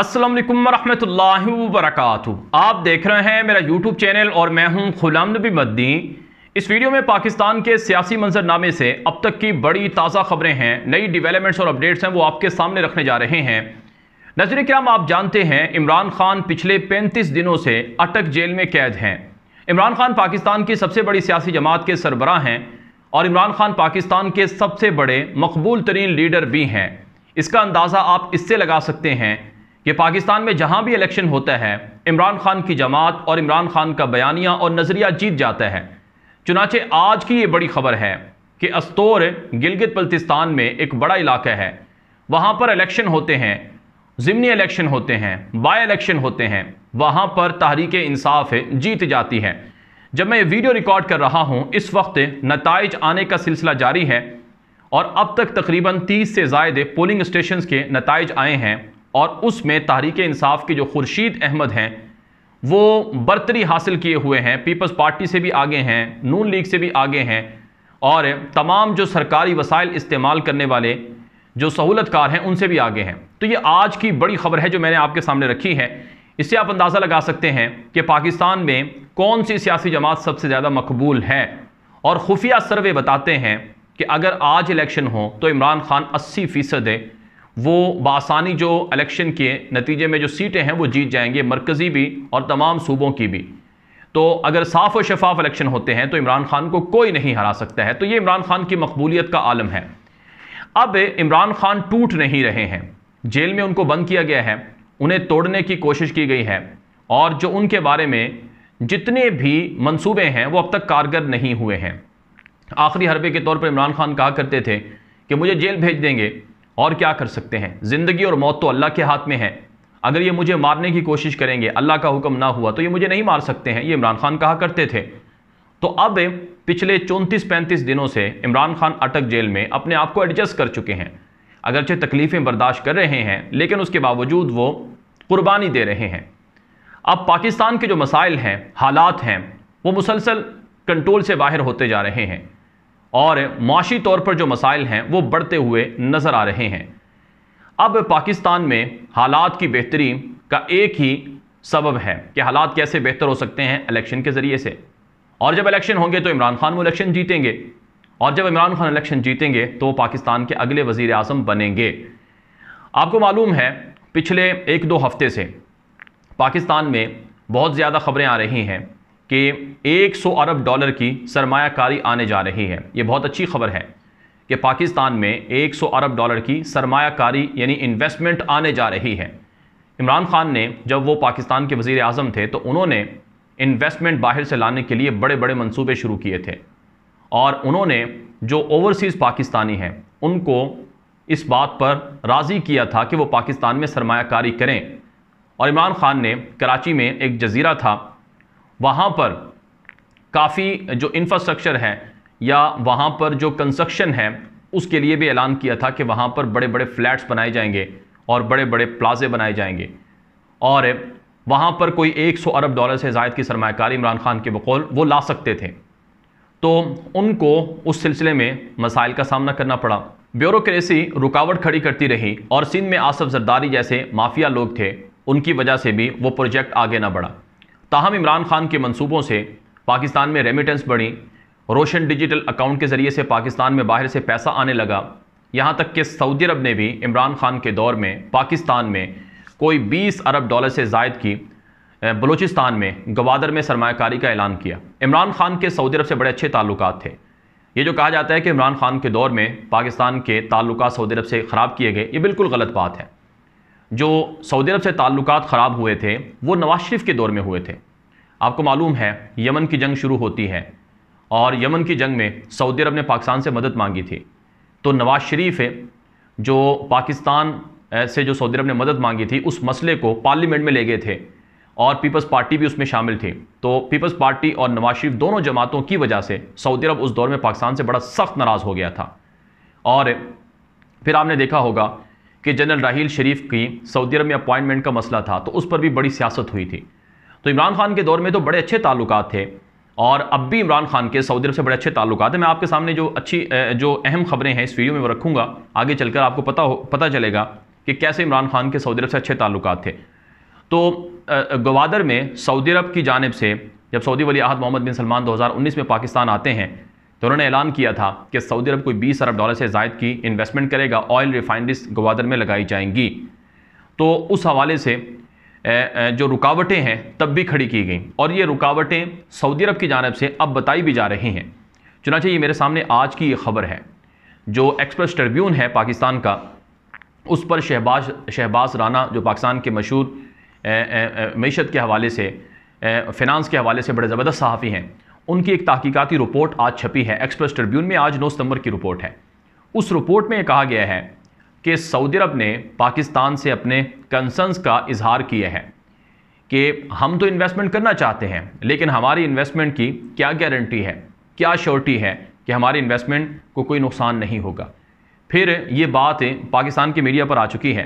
असलम वरहमल वरक आप देख रहे हैं मेरा यूट्यूब चैनल और मैं हूं गुलाम नबी मद्दी इस वीडियो में पाकिस्तान के सियासी मंजरनामे से अब तक की बड़ी ताज़ा खबरें हैं नई डेवलपमेंट्स और अपडेट्स हैं वो आपके सामने रखने जा रहे हैं नजर क्राम आप जानते हैं इमरान खान पिछले पैंतीस दिनों से अटक जेल में कैद हैं इमरान खान पाकिस्तान की सबसे बड़ी सियासी जमात के सरबरा हैं और इमरान खान पाकिस्तान के सबसे बड़े मकबूल तरीन लीडर भी हैं इसका अंदाज़ा आप इससे लगा सकते हैं कि पाकिस्तान में जहां भी इलेक्शन होता है इमरान खान की जमात और इमरान खान का बयानिया और नज़रिया जीत जाता है चुनाचे आज की ये बड़ी खबर है कि अस्तोर गिलगित बल्तिस्तान में एक बड़ा इलाका है वहाँ पर इलेक्शन होते हैं ज़मनी इलेक्शन होते हैं बाय इलेक्शन होते हैं वहाँ पर तहरीक इंसाफ जीत जाती है जब मैं ये वीडियो रिकॉर्ड कर रहा हूँ इस वक्त नतज आने का सिलसिला जारी है और अब तक तकरीबन 30 से जायद पोलिंग स्टेशन के नतज आए हैं और उसमें तहरीक इंसाफ के जो खुर्शीद अहमद हैं वो बर्तरी हासिल किए हुए हैं पीपल्स पार्टी से भी आगे हैं नून लीग से भी आगे हैं और तमाम जो सरकारी वसाइल इस्तेमाल करने वाले जो सहूलतकार हैं उनसे भी आगे हैं तो ये आज की बड़ी खबर है जो मैंने आपके सामने रखी है इससे आप अंदाज़ा लगा सकते हैं कि पाकिस्तान में कौन सी सियासी जमात सबसे ज़्यादा मकबूल है और खुफिया सर्वे बताते हैं कि अगर आज इलेक्शन हो तो इमरान खान अस्सी फ़ीसद वो बासानी जो इलेक्शन के नतीजे में जो सीटें हैं वो जीत जाएंगे मरकज़ी भी और तमाम सूबों की भी तो अगर साफ़ और शफाफ इलेक्शन होते हैं तो इमरान खान को कोई नहीं हरा सकता है तो ये इमरान खान की मकबूलियत का आलम है अब इमरान खान टूट नहीं रहे हैं जेल में उनको बंद किया गया है उन्हें तोड़ने की कोशिश की गई है और जो उनके बारे में जितने भी मंसूबे हैं वो अब तक कारगर नहीं हुए हैं आखिरी हरबे के तौर पर इमरान खान कहा करते थे कि मुझे जेल भेज देंगे और क्या कर सकते हैं ज़िंदगी और मौत तो अल्लाह के हाथ में है अगर ये मुझे मारने की कोशिश करेंगे अल्लाह का हुक्म ना हुआ तो ये मुझे नहीं मार सकते हैं ये इमरान खान कहा करते थे तो अब पिछले चौंतीस पैंतीस दिनों से इमरान खान अटक जेल में अपने आप को एडजस्ट कर चुके हैं अगरचे तकलीफ़ें बर्दाश्त कर रहे हैं लेकिन उसके बावजूद वो कुर्बानी दे रहे हैं अब पाकिस्तान के जो मसाइल हैं हालात हैं वो मुसलसल कंट्रोल से बाहर होते जा रहे हैं और माशी तौर पर जो मसाइल हैं वो बढ़ते हुए नज़र आ रहे हैं अब पाकिस्तान में हालात की बेहतरी का एक ही सबब है कि हालात कैसे बेहतर हो सकते हैं इलेक्शन के ज़रिए से और जब इलेक्शन होंगे तो इमरान खान वो इलेक्शन जीतेंगे और जब इमरान खान इलेक्शन जीतेंगे तो वो पाकिस्तान के अगले वजीर अजम बनेंगे आपको मालूम है पिछले एक दो हफ्ते से पाकिस्तान में बहुत ज़्यादा खबरें आ रही हैं कि 100 अरब डॉलर की सरमाकारी आने जा रही है ये बहुत अच्छी खबर है कि पाकिस्तान में 100 अरब डॉलर की सरमाकारी यानी इन्वेस्टमेंट आने जा रही है इमरान खान ने जब वो पाकिस्तान के वज़ी अजम थे तो उन्होंने इन्वेस्टमेंट बाहर से लाने के लिए बड़े बड़े मनसूबे शुरू किए थे और उन्होंने जो ओवरसीज़ पाकिस्तानी हैं उनको इस बात पर राज़ी किया था कि वो पाकिस्तान में सरमाकारी करें और इमरान खान ने कराची में एक जजीरा था वहाँ पर काफ़ी जो इंफ्रास्ट्रक्चर है या वहाँ पर जो कंस्ट्रक्शन है उसके लिए भी ऐलान किया था कि वहाँ पर बड़े बड़े फ्लैट्स बनाए जाएंगे और बड़े बड़े प्लाजे बनाए जाएंगे और वहाँ पर कोई 100 अरब डॉलर से जायद की सरमाकारी इमरान खान के बकौल वो ला सकते थे तो उनको उस सिलसिले में मसाइल का सामना करना पड़ा ब्यूरोक्रेसी रुकावट खड़ी करती रही और सिंध में आसफ जरदारी जैसे माफिया लोग थे उनकी वजह से भी वो प्रोजेक्ट आगे ना बढ़ा ताहम इमरान खान के मनसूबों से पाकिस्तान में रेमिटेंस बढ़ी रोशन डिजिटल अकाउंट के ज़रिए से पाकिस्तान में बाहर से पैसा आने लगा यहाँ तक कि सऊदी अरब ने भी इमरान खान के दौर में पाकिस्तान में कोई 20 अरब डॉलर से जायद की बलूचिस्तान में गवादर में सरमाकारी का ऐलान किया इमरान खान के सऊदी अरब से बड़े अच्छे ताल्लुक थे ये जो कहा जाता है कि इमरान खान के दौर में पाकिस्तान के ताल्लुक सऊदी अरब से ख़राब किए गए ये बिल्कुल गलत बात है जो सऊदी अरब से ताल्लुक ख़राब हुए थे वो नवाज शरीफ के दौर में हुए थे आपको मालूम है यमन की जंग शुरू होती है और यमन की जंग में सऊदी अरब ने पाकिस्तान से मदद मांगी थी तो नवाज शरीफ है जो पाकिस्तान से जो सऊदी अरब ने मदद मांगी थी उस मसले को पार्लियामेंट में ले गए थे और पीपल्स पार्टी भी उसमें शामिल थी तो पीपल्स पार्टी और नवाज शरीफ दोनों जमातों की वजह से सऊदी अरब उस दौर में पाकिस्तान से बड़ा सख्त नाराज़ हो गया था और फिर आपने देखा होगा कि जनरल राहील शरीफ की सऊदी अरब में अपॉइंटमेंट का मसला था तो उस पर भी बड़ी सियासत हुई थी तो इमरान खान के दौर में तो बड़े अच्छे ताल्लुक थे और अब भी इमरान खान के सऊदी अरब से बड़े अच्छे ताल्लुक हैं मैं आपके सामने जो अच्छी जो अहम खबरें हैं इस वीडियो में वो रखूँगा आगे चलकर आपको पता हो पता चलेगा कि कैसे इमरान खान के सऊदी अरब से अच्छे ताल्लुक थे तो गवादर में सऊदी अरब की जानब से जब सऊदी वली अहद मोहम्मद बिन सलमान 2019 में पाकिस्तान आते हैं तो उन्होंने ऐलान किया था कि सऊदी अरब कोई बीस अरब डॉलर से जायद की इन्वेस्टमेंट करेगा ऑयल रिफाइनरीज गवादर में लगाई जाएंगी तो उस हवाले से जो रुकावटें हैं तब भी खड़ी की गई और ये रुकावटें सऊदी अरब की जानब से अब बताई भी जा रही हैं चुनाचे ये मेरे सामने आज की ये खबर है जो एक्सप्रेस ट्रिब्यून है पाकिस्तान का उस पर शहबाज शहबाज राना जो पाकिस्तान के मशहूर मीशत के हवाले से फिनांस के हवाले से बड़े ज़बरदस्त सहाफ़ी हैं उनकी एक तहकीकती रिपोर्ट आज छपी है एक्सप्रेस ट्रिब्यून में आज नौ सितंबर की रिपोर्ट है उस रिपोर्ट में कहा गया है कि सऊदी अरब ने पाकिस्तान से अपने कंसर्नस का इजहार किए हैं कि हम तो इन्वेस्टमेंट करना चाहते हैं लेकिन हमारी इन्वेस्टमेंट की क्या गारंटी है क्या श्योरिटी है कि हमारे इन्वेस्टमेंट को कोई नुकसान नहीं होगा फिर ये बात पाकिस्तान के मीडिया पर आ चुकी है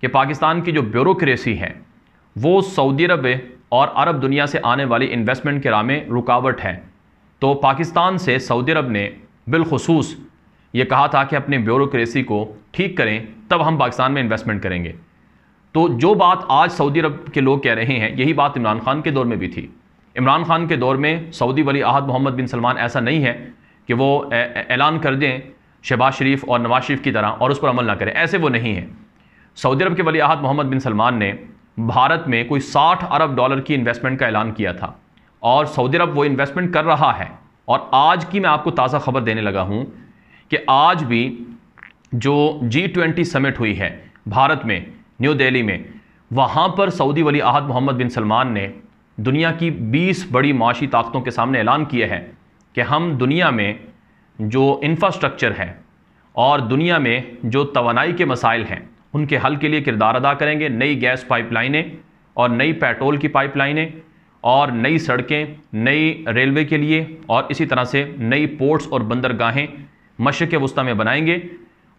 कि पाकिस्तान की जो ब्यूरोक्रेसी है वो सऊदी अरब और अरब दुनिया से आने वाली इन्वेस्टमेंट के राह में रुकावट है तो पाकिस्तान से सऊदी अरब ने बिलखसूस ये कहा था कि अपने ब्यूरोसी को ठीक करें तब हम पाकिस्तान में इन्वेस्टमेंट करेंगे तो जो बात आज सऊदी अरब के लोग कह रहे हैं यही बात इमरान खान के दौर में भी थी इमरान खान के दौर में सऊदी वली अहद मोहम्मद बिन सलमान ऐसा नहीं है कि वो ऐलान कर दें शहबाज शरीफ और नवाज शरीफ की तरह और उस पर अमल ना करें ऐसे वो नहीं है सऊदी अरब के वली अहद मोहम्मद बिन सलमान ने भारत में कोई 60 अरब डॉलर की इन्वेस्टमेंट का ऐलान किया था और सऊदी अरब वो इन्वेस्टमेंट कर रहा है और आज की मैं आपको ताज़ा खबर देने लगा हूँ कि आज भी जो जी ट्वेंटी समिट हुई है भारत में न्यू दिल्ली में वहाँ पर सऊदी वली अहद मोहम्मद बिन सलमान ने दुनिया की 20 बड़ी माशी ताकतों के सामने ऐलान किया है कि हम दुनिया में जो इंफ्रास्ट्रक्चर है और दुनिया में जो तोानाई के मसाइल हैं उनके हल के लिए किरदार अदा करेंगे नई गैस पाइपलाइनें और नई पेट्रोल की पाइपलाइनें और नई सड़कें नई रेलवे के लिए और इसी तरह से नई पोर्ट्स और बंदरगाहें मशरक़ वस्ती में बनाएंगे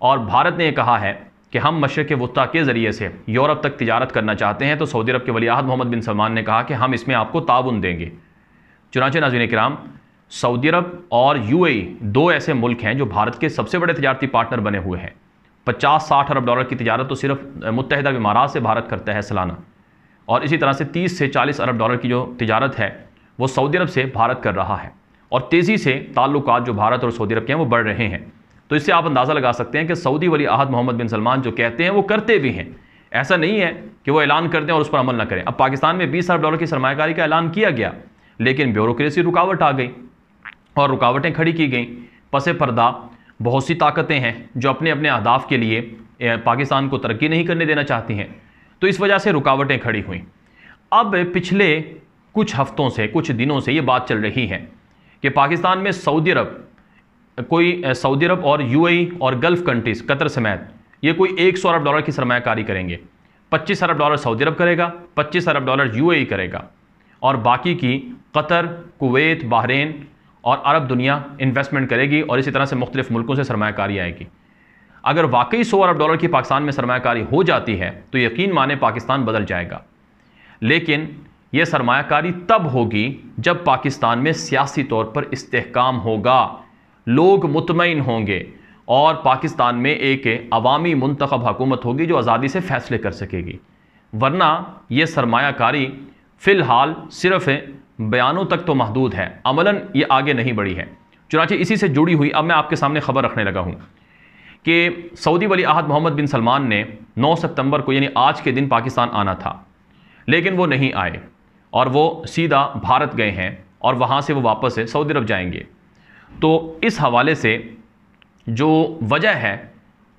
और भारत ने यह कहा है कि हम मशरक़ वस्ती के ज़रिए से यूरोप तक तजारत करना चाहते हैं तो सऊदी अरब के वलियाहद मोहम्मद बिन सलमान ने कहा कि हम इसमें आपको ताउन देंगे चुनाच नाजीन कराम सऊदी अरब और ए दो ऐसे मुल्क हैं जो भारत के सबसे बड़े तजारती पार्टनर बने हुए हैं पचास साठ अरब डॉलर की तजारत तो सिर्फ मुतहदा इमारात से भारत करता है सालाना और इसी तरह से तीस से चालीस अरब डॉलर की जो तजारत है वो सऊदी अरब से भारत कर रहा है और तेज़ी से ताल्लुक जो भारत और सऊदी अरब के हैं वो बढ़ रहे हैं तो इससे आप अंदाज़ा लगा सकते हैं कि सऊदी वली अहद मोहम्मद बिन सलमान जो कहते हैं वो करते भी हैं ऐसा नहीं है कि वो ऐलान कर दें और उस पर अमल ना करें अब पाकिस्तान में बीस अरब डॉलर की सरमाकारी का ऐलान किया गया लेकिन ब्यूरोसी रुकावट आ गई और रुकावटें खड़ी की गई पसे पर्दा बहुत सी ताकतें हैं जो अपने अपने अहदाफ के लिए पाकिस्तान को तरक्की नहीं करने देना चाहती हैं तो इस वजह से रुकावटें खड़ी हुई अब पिछले कुछ हफ्तों से कुछ दिनों से ये बात चल रही है कि पाकिस्तान में सऊदी अरब कोई सऊदी अरब और यूएई और गल्फ़ कंट्रीज़ कतर समेत ये कोई एक सौ अरब डॉलर की सरमाकारी करेंगे पच्चीस अरब डॉलर सऊदी अरब करेगा पच्चीस अरब डॉलर यूएई करेगा और बाकी की कतर कुवैत बहरेन और अरब दुनिया इन्वेस्टमेंट करेगी और इसी तरह से मुख्तलिफ मुल्कों से सरमाकारी आएगी अगर वाकई सौ अरब डॉलर की पाकिस्तान में सरमाकारी हो जाती है तो यकीन माने पाकिस्तान बदल जाएगा लेकिन यह सरमाकारी तब होगी जब पाकिस्तान में सियासी तौर पर इस्तेकाम होगा लोग मुतमिन होंगे और पाकिस्तान में एक अवामी मंतखब हुकूमत होगी जो आज़ादी से फैसले कर सकेगी वरना यह सरमाकारी फ़िलहाल सिर्फ बयानों तक तो महदूद है अमलन ये आगे नहीं बढ़ी है चुनाचे इसी से जुड़ी हुई अब मैं आपके सामने खबर रखने लगा हूँ कि सऊदी वली अहद मोहम्मद बिन सलमान ने 9 सितंबर को यानी आज के दिन पाकिस्तान आना था लेकिन वो नहीं आए और वो सीधा भारत गए हैं और वहाँ से वो वापस से सऊदी अरब जाएंगे तो इस हवाले से जो वजह है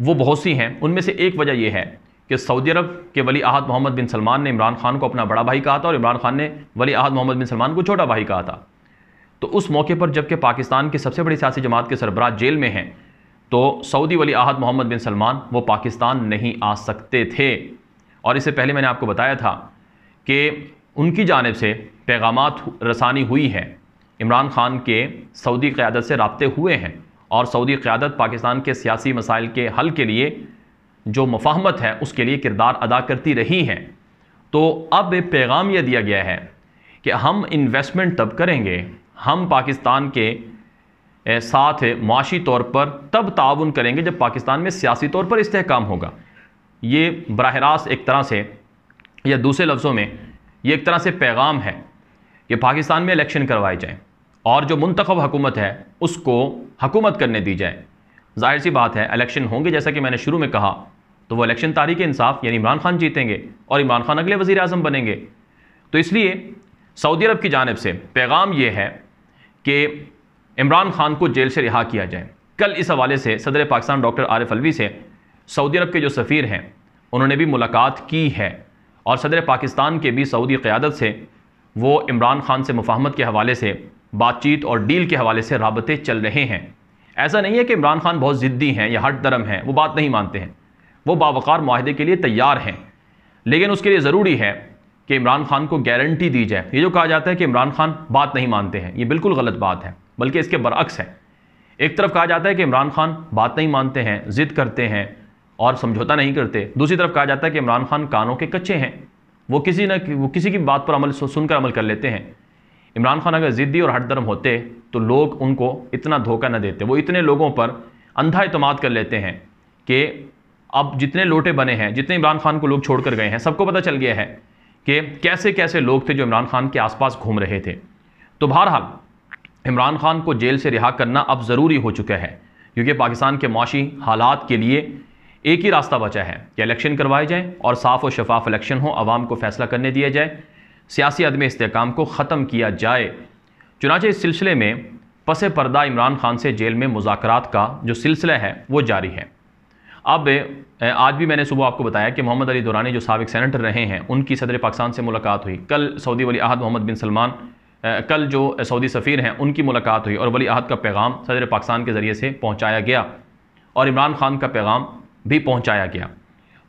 वो बहुत सी हैं उनमें से एक वजह यह है कि सऊदी अरब के वली अहद मोहम्मद बिन सलमान ने इमरान खान को अपना बड़ा भाई कहा था और इमरान खान ने वली अहद मोहम्मद बिन सलमान को छोटा भाई कहा था तो उस मौके पर जबकि पाकिस्तान की सबसे बड़ी सियासी जमात के सरबराह जेल में हैं तो सऊदी वली अहद मोहम्मद बिन सलमान वो पाकिस्तान नहीं आ सकते थे और इससे पहले मैंने आपको बताया था कि उनकी जानब से पैगाम रसानी हुई है इमरान खान के सऊदी क़्यादत से रबते हुए हैं और सऊदी क़्यादत पाकिस्तान के सियासी मसाइल के हल के लिए जो मफाहमत है उसके लिए किरदार अदा करती रही हैं तो अब एक पैगाम यह दिया गया है कि हम इन्वेस्टमेंट तब करेंगे हम पाकिस्तान के साथ माशी तौर पर तब ताउन करेंगे जब पाकिस्तान में सियासी तौर पर इसकाम होगा ये बरह रास्त एक तरह से या दूसरे लफ्ज़ों में ये एक तरह से पैगाम है कि पाकिस्तान में इलेक्शन करवाए जाएँ और जो मंतखब हुकूमत है उसको हकूमत करने दी जाए जाहिर सी बात है इलेक्शन होंगे जैसा कि मैंने शुरू में कहा तो वो इलेक्शन तारीख इंसाफ यानी इमरान खान जीतेंगे और इमरान खान अगले वज़ी अजम बनेंगे तो इसलिए सऊदी अरब की जानब से पैगाम ये है कि इमरान खान को जेल से रिहा किया जाए कल इस हवाले से सदर पाकिस्तान डॉक्टर आरिफ अलवी से सऊदी अरब के जो सफ़ीर हैं उन्होंने भी मुलाकात की है और सदर पाकिस्तान के भी सऊदी क़्यादत से वो इमरान खान से मुफाहमत के हवाले से बातचीत और डील के हवाले से रबते चल रहे हैं ऐसा नहीं है कि इमरान खान बहुत ज़िद्दी हैं या हट दरम हैं वो बात नहीं मानते हैं वो बावकार माहदे के लिए तैयार हैं लेकिन उसके लिए ज़रूरी है कि इमरान खान को गारंटी दी जाए ये जो कहा जाता है कि इमरान खान बात नहीं मानते हैं ये बिल्कुल गलत बात है बल्कि इसके बरअक्स है एक तरफ कहा जाता है कि इमरान खान बात नहीं मानते हैं ज़िद करते हैं और समझौता नहीं करते दूसरी तरफ कहा जाता है कि इमरान खान कानों के कच्चे हैं वो किसी न वो किसी की बात पर अमल सुनकर अमल कर लेते हैं इमरान खान अगर ज़िद्दी और हटदर्म होते तो लोग उनको इतना धोखा न देते वो इतने लोगों पर अंधा अतमाद कर लेते हैं कि अब जितने लोटे बने हैं जितने इमरान खान को लोग छोड़कर गए हैं सबको पता चल गया है कि कैसे कैसे लोग थे जो इमरान खान के आसपास घूम रहे थे तो बहरहाल इमरान खान को जेल से रिहा करना अब ज़रूरी हो चुका है क्योंकि पाकिस्तान के माशी हालात के लिए एक ही रास्ता बचा है कि इलेक्शन करवाए जाएँ और साफ़ और शफाफ इलेक्शन हो आवाम को फैसला करने दिया जाए सियासी अदम इसकाम को ख़त्म किया जाए चुनाचे इस सिलसिले में पसे पर्दा इमरान खान से जेल में मुजाकर का जो सिलसिला है वो जारी है अब आज भी मैंने सुबह आपको बताया कि मोहम्मद अली दुरानी जो सबक सेनेटर रहे हैं उनकी सदर पाकिस्तान से मुलाकात हुई कल सऊदी वली अहद मोहम्मद बिन सलमान कल जो सऊदी सफ़ीर हैं उनकी मुलाकात हुई और वली अहद का पैगाम सदर पाकिस्तान के ज़रिए से पहुँचाया गया और इमरान खान का पैगाम भी पहुँचाया गया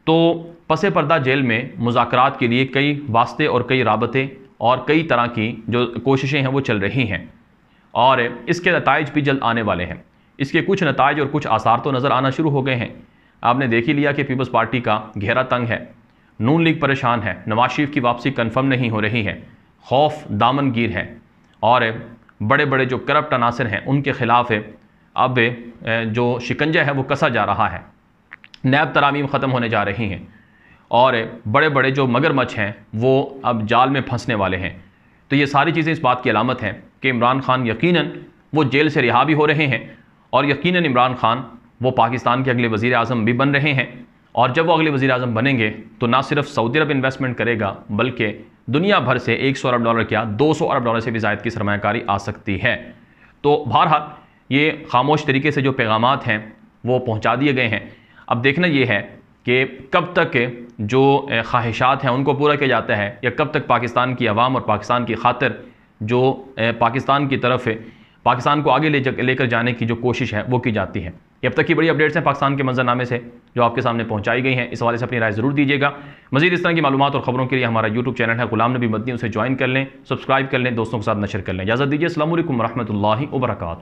तो पस पर्दा जेल में मुजात के लिए कई वास्ते और कई रबते और कई तरह की जो कोशिशें हैं वो चल रही हैं और इसके नतज भी जल्द आने वाले हैं इसके कुछ नतज और कुछ आसार तो नज़र आना शुरू हो गए हैं आपने देख ही लिया कि पीपल्स पार्टी का घेरा तंग है नून लीग परेशान है नवाज शरीफ की वापसी कन्फर्म नहीं हो रही है खौफ दामनगीर है और बड़े बड़े जो करप्ट अनासर हैं उनके ख़िलाफ़ अब जो शिकंजा है वो कसा जा रहा है नैब तरामीम ख़त्म होने जा रही हैं और बड़े बड़े जो मगरमच्छ हैं वो अब जाल में फंसने वाले हैं तो ये सारी चीज़ें इस बात की अलामत हैं कि इमरान खान यकीनन वो जेल से रिहा भी हो रहे हैं और यकीनन इमरान खान वो पाकिस्तान के अगले वज़ी अजम भी बन रहे हैं और जब वो अगले वज़ी अजम बनेंगे तो ना सिर्फ सऊदी अरब इन्वेस्टमेंट करेगा बल्कि दुनिया भर से एक सौ अरब डॉलर क्या दो सौ अरब डॉलर से भी ज़ायद की सरमाकारी आ सकती है तो बहरहाल ये खामोश तरीके से जो पैगाम हैं वो पहुँचा दिए गए हैं अब देखना ये है कि कब तक जो ख्वाहिशात हैं उनको पूरा किया जाता है या कब तक पाकिस्तान की आवाम और पाकिस्तान की खातर जो पाकिस्तान की तरफ पाकिस्तान को आगे ले लेकर जाने की जो कोशिश है वो की जाती है ये अब तक की बड़ी अपडेट्स हैं पाकिस्तान के मंजरनामे से जो आपके सामने पहुंचाई गई हैं इस हवाले से अपनी राय जरूर दीजिएगा मजीद इस तरह की मालूम और खबरों के लिए हमारा यूट्यूब चैनल है गुलाम नबी मदनी उसे ज्वाइन कर लें सब्सक्राइब कर लें दोस्तों के साथ नशर कर लें इजाजत दीजिए असल वरहमल वर्क